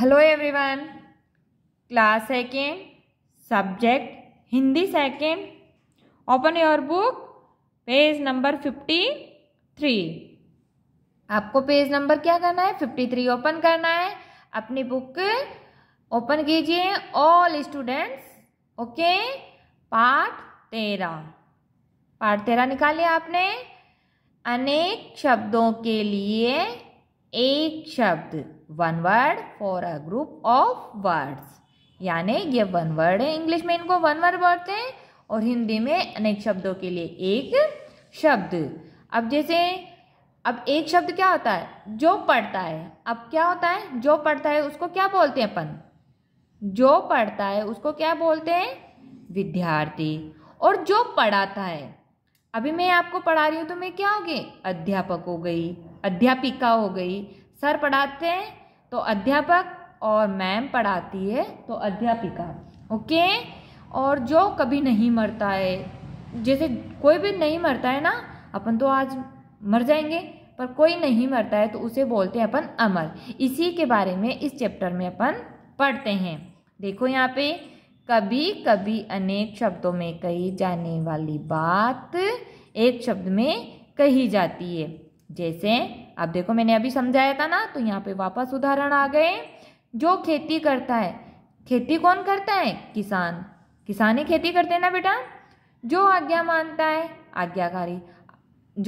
hello everyone class second subject Hindi second open your book page number fifty three आपको page number क्या करना है fifty three open करना है अपनी बुक ओपन कीजिए ऑल स्टूडेंट्स ओके पार्ट तेरह पार्ट तेरह निकालिए आपने अनेक शब्दों के लिए एक शब्द one word for a group of words यानी ये वन वर्ड है इंग्लिश में इनको वन वर्ड बोलते हैं और हिंदी में अनेक शब्दों के लिए एक शब्द अब जैसे अब एक शब्द क्या होता है जो पढ़ता है अब क्या होता है जो पढ़ता है उसको क्या बोलते हैं अपन जो पढ़ता है उसको क्या बोलते हैं विद्यार्थी और जो पढ़ाता है अभी मैं आपको पढ़ा रही हूँ तो मैं क्या होगी अध्यापक हो गई अध्यापिका हो गई सर पढ़ाते हैं तो अध्यापक और मैम पढ़ाती है तो अध्यापिका ओके और जो कभी नहीं मरता है जैसे कोई भी नहीं मरता है ना अपन तो आज मर जाएंगे पर कोई नहीं मरता है तो उसे बोलते हैं अपन अमर इसी के बारे में इस चैप्टर में अपन पढ़ते हैं देखो यहाँ पे कभी कभी अनेक शब्दों में कही जाने वाली बात एक शब्द में कही जाती है जैसे आप देखो मैंने अभी समझाया था ना तो यहाँ पे वापस उदाहरण आ गए जो खेती करता है खेती कौन करता है किसान किसान ही खेती करते हैं ना बेटा जो आज्ञा मानता है आज्ञाकारी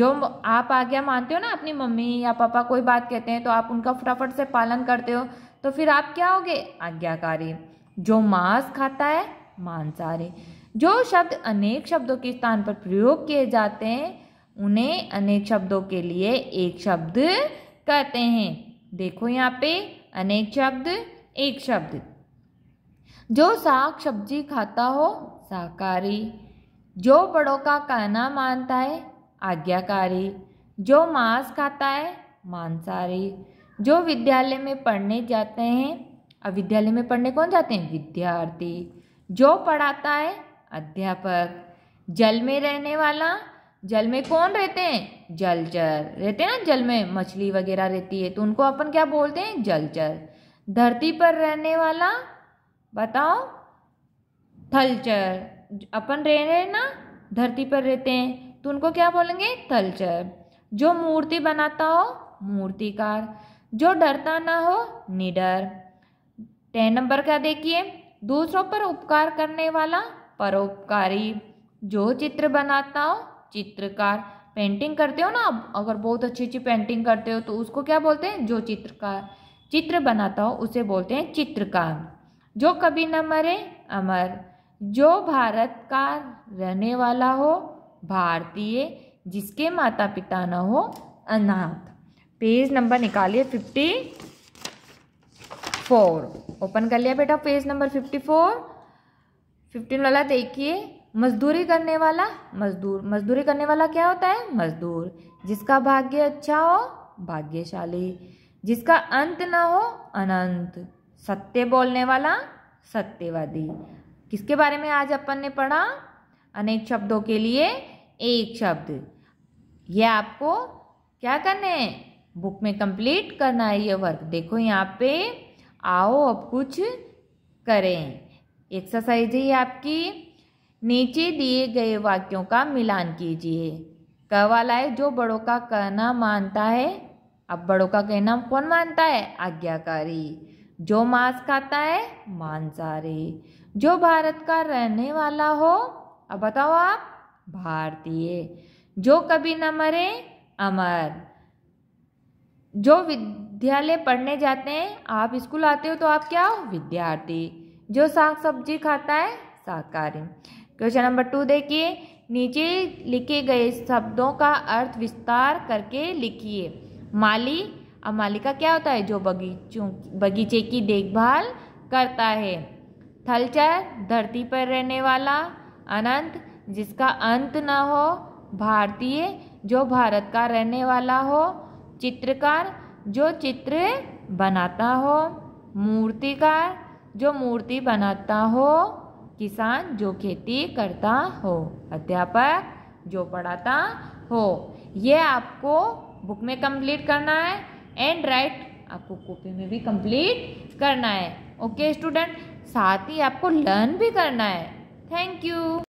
जो आप आज्ञा मानते हो ना अपनी मम्मी या पापा कोई बात कहते हैं तो आप उनका फटाफट से पालन करते हो तो फिर आप क्या होगे आज्ञाकारी जो मांस खाता है मांसाहारी जो शब्द अनेक शब्दों के स्थान पर प्रयोग किए जाते हैं उन्हें अनेक शब्दों के लिए एक शब्द कहते हैं देखो यहाँ पे अनेक शब्द एक शब्द जो साग सब्जी खाता हो शाकाहारी जो बड़ों का कहना मानता है आज्ञाकारी जो मांस खाता है मांसाहारी जो विद्यालय में पढ़ने जाते हैं अब विद्यालय में पढ़ने कौन जाते हैं विद्यार्थी जो पढ़ाता है अध्यापक जल में रहने वाला जल में कौन रहते हैं जलचर रहते हैं ना जल में मछली वगैरह रहती है तो उनको अपन क्या बोलते हैं जलचर धरती पर रहने वाला बताओ थलचर अपन रह रहे हैं ना धरती पर रहते हैं तो उनको क्या बोलेंगे थलचर जो मूर्ति बनाता हो मूर्तिकार जो डरता ना हो निडर टेन नंबर का देखिए दूसरों पर उपकार करने वाला परोपकारी जो चित्र बनाता हो चित्रकार पेंटिंग करते हो ना आप अगर बहुत अच्छी अच्छी पेंटिंग करते हो तो उसको क्या बोलते हैं जो चित्रकार चित्र बनाता हो उसे बोलते हैं चित्रकार जो कभी न मरे अमर जो भारत का रहने वाला हो भारतीय जिसके माता पिता न हो अनाथ पेज नंबर निकालिए फिफ्टी फोर ओपन कर लिया बेटा page number fifty four fifteen वाला देखिए मजदूरी करने वाला मजदूर मजदूरी करने वाला क्या होता है मजदूर जिसका भाग्य अच्छा हो भाग्यशाली जिसका अंत ना हो अनंत सत्य बोलने वाला सत्यवादी किसके बारे में आज अपन ने पढ़ा अनेक शब्दों के लिए एक शब्द यह आपको क्या करने है बुक में कंप्लीट करना है ये वर्क देखो यहाँ पे आओ अब कुछ करें एक्सरसाइज है आपकी नीचे दिए गए वाक्यों का मिलान कीजिए क वाला है जो बड़ों का कहना मानता है अब बड़ों का कहना कौन मानता है आज्ञाकारी जो मांस खाता है मांसाहारी जो भारत का रहने वाला हो अब बताओ आप भारतीय जो कभी न मरे अमर जो विद्यालय पढ़ने जाते हैं आप स्कूल आते हो तो आप क्या हो विद्यार्थी जो साग सब्जी खाता है शाकाहारी क्वेश्चन नंबर टू देखिए नीचे लिखे गए शब्दों का अर्थ विस्तार करके लिखिए माली अब माली का क्या होता है जो बगीचों बगीचे की देखभाल करता है थलचर धरती पर रहने वाला अनंत जिसका अंत न हो भारतीय जो भारत का रहने वाला हो चित्रकार जो चित्र बनाता हो मूर्तिकार जो मूर्ति बनाता हो किसान जो खेती करता हो अध्यापक जो पढ़ाता हो यह आपको बुक में कंप्लीट करना है एंड राइट आपको कॉपी में भी कंप्लीट करना है ओके स्टूडेंट साथ ही आपको लर्न भी करना है थैंक यू